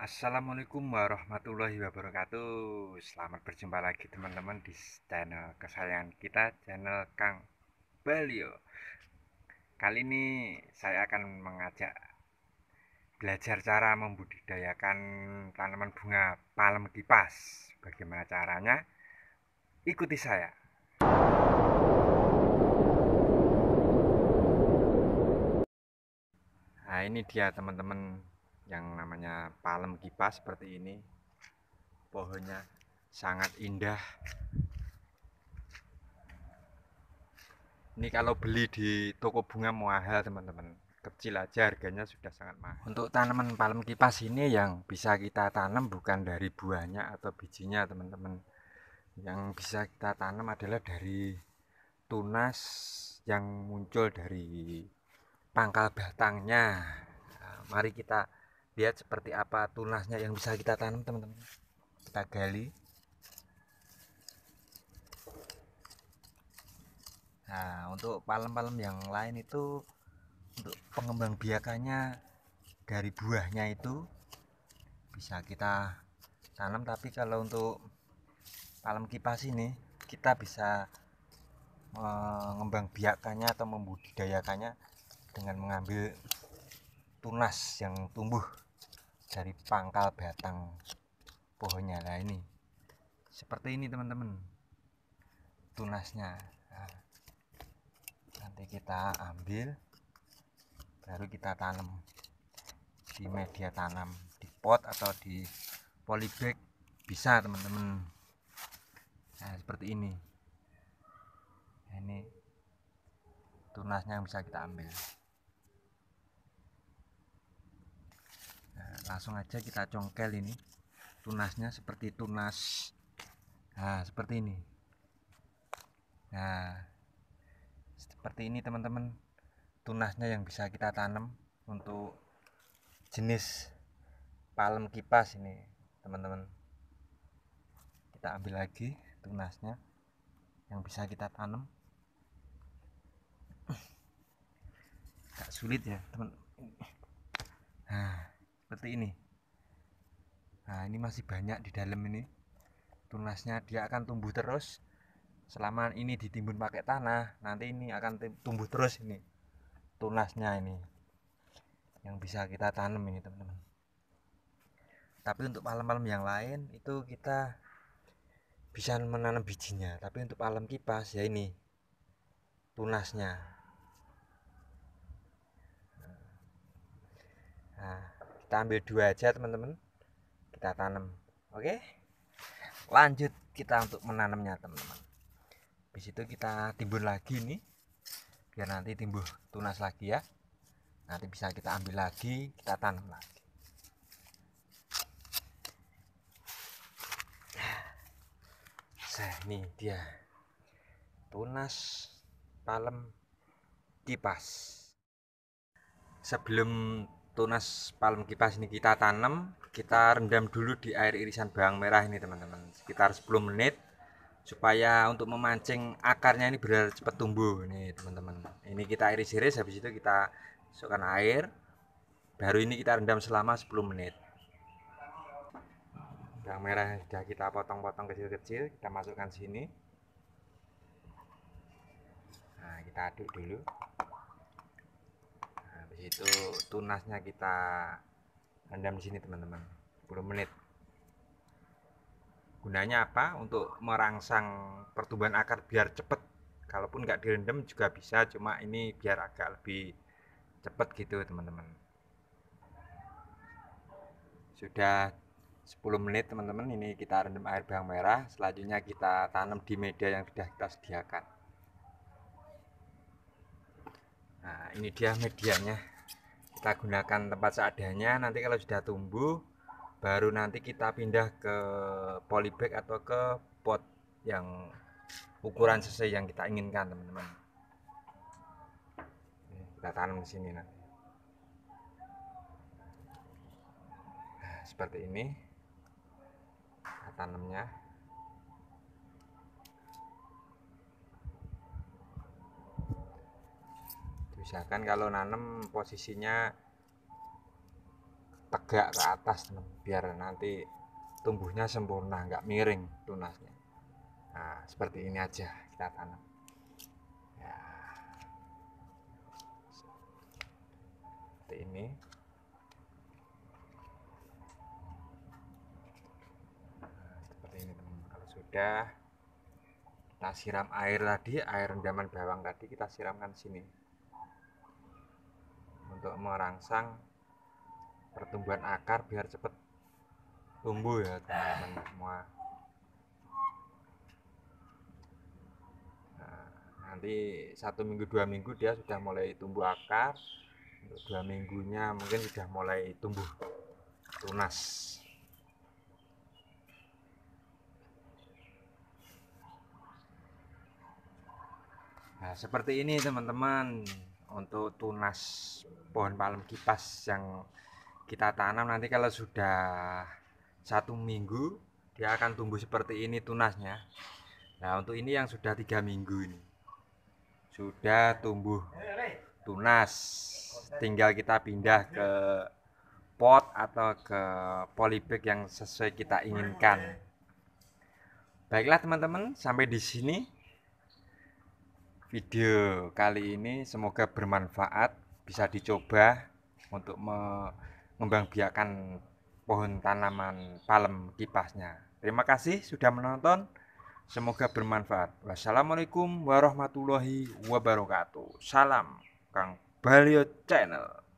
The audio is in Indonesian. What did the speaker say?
Assalamualaikum warahmatullahi wabarakatuh Selamat berjumpa lagi teman-teman di channel kesayangan kita Channel Kang Balio Kali ini saya akan mengajak Belajar cara membudidayakan tanaman bunga palem kipas Bagaimana caranya? Ikuti saya Nah ini dia teman-teman yang namanya palem kipas seperti ini pohonnya sangat indah ini kalau beli di toko bunga muahal teman-teman kecil aja harganya sudah sangat mahal untuk tanaman palem kipas ini yang bisa kita tanam bukan dari buahnya atau bijinya teman-teman yang bisa kita tanam adalah dari tunas yang muncul dari pangkal batangnya nah, mari kita lihat seperti apa tunasnya yang bisa kita tanam teman-teman kita gali nah untuk palem-palem yang lain itu untuk pengembang biakannya dari buahnya itu bisa kita tanam tapi kalau untuk palem kipas ini kita bisa mengembang biakannya atau membudidayakannya dengan mengambil tunas yang tumbuh dari pangkal batang pohonnya lah ini seperti ini teman-teman tunasnya nah, nanti kita ambil baru kita tanam di media tanam di pot atau di polybag bisa teman-teman nah seperti ini nah, ini tunasnya yang bisa kita ambil langsung aja kita congkel ini tunasnya seperti tunas nah seperti ini nah seperti ini teman-teman tunasnya yang bisa kita tanam untuk jenis palem kipas ini teman-teman kita ambil lagi tunasnya yang bisa kita tanam gak sulit ya teman nah seperti ini nah ini masih banyak di dalam ini tunasnya dia akan tumbuh terus selama ini ditimbun pakai tanah nanti ini akan tumbuh terus ini tunasnya ini yang bisa kita tanam ini teman-teman tapi untuk malam-malam yang lain itu kita bisa menanam bijinya tapi untuk palem kipas ya ini tunasnya kita ambil dua aja teman-teman kita tanam oke lanjut kita untuk menanamnya teman-teman habis itu kita timbul lagi nih biar nanti timbul tunas lagi ya nanti bisa kita ambil lagi kita tanam lagi Nah, ini dia tunas palem kipas sebelum tunas palem kipas ini kita tanam kita rendam dulu di air irisan bawang merah ini teman-teman sekitar 10 menit supaya untuk memancing akarnya ini benar cepat tumbuh nih teman-teman ini kita iris-iris habis itu kita masukkan air baru ini kita rendam selama 10 menit bawang merah yang sudah kita potong-potong kecil-kecil kita masukkan sini nah kita aduk dulu itu tunasnya kita rendam di sini teman-teman 10 menit gunanya apa untuk merangsang pertumbuhan akar biar cepet kalaupun nggak direndam juga bisa cuma ini biar agak lebih cepet gitu teman-teman sudah 10 menit teman-teman ini kita rendam air bawang merah selanjutnya kita tanam di media yang sudah kita sediakan Nah, ini dia medianya kita gunakan tempat seadanya nanti kalau sudah tumbuh baru nanti kita pindah ke polybag atau ke pot yang ukuran sesuai yang kita inginkan teman-teman kita tanam di sini nanti nah, seperti ini kita tanamnya misalkan kalau nanam posisinya tegak ke atas biar nanti tumbuhnya sempurna nggak miring tunasnya nah seperti ini aja kita tanam ya. seperti ini nah, seperti ini teman kalau sudah kita siram air tadi air rendaman bawang tadi kita siramkan sini untuk merangsang pertumbuhan akar biar cepat tumbuh ya teman-teman semua nah, nanti satu minggu dua minggu dia sudah mulai tumbuh akar untuk dua minggunya mungkin sudah mulai tumbuh tunas. nah seperti ini teman-teman untuk tunas pohon palem kipas yang kita tanam nanti kalau sudah satu minggu dia akan tumbuh seperti ini tunasnya nah untuk ini yang sudah tiga minggu ini sudah tumbuh tunas tinggal kita pindah ke pot atau ke polybag yang sesuai kita inginkan baiklah teman-teman sampai di sini video kali ini semoga bermanfaat bisa dicoba untuk mengembangbiakan pohon tanaman palem kipasnya terima kasih sudah menonton semoga bermanfaat wassalamualaikum warahmatullahi wabarakatuh salam Kang Balio Channel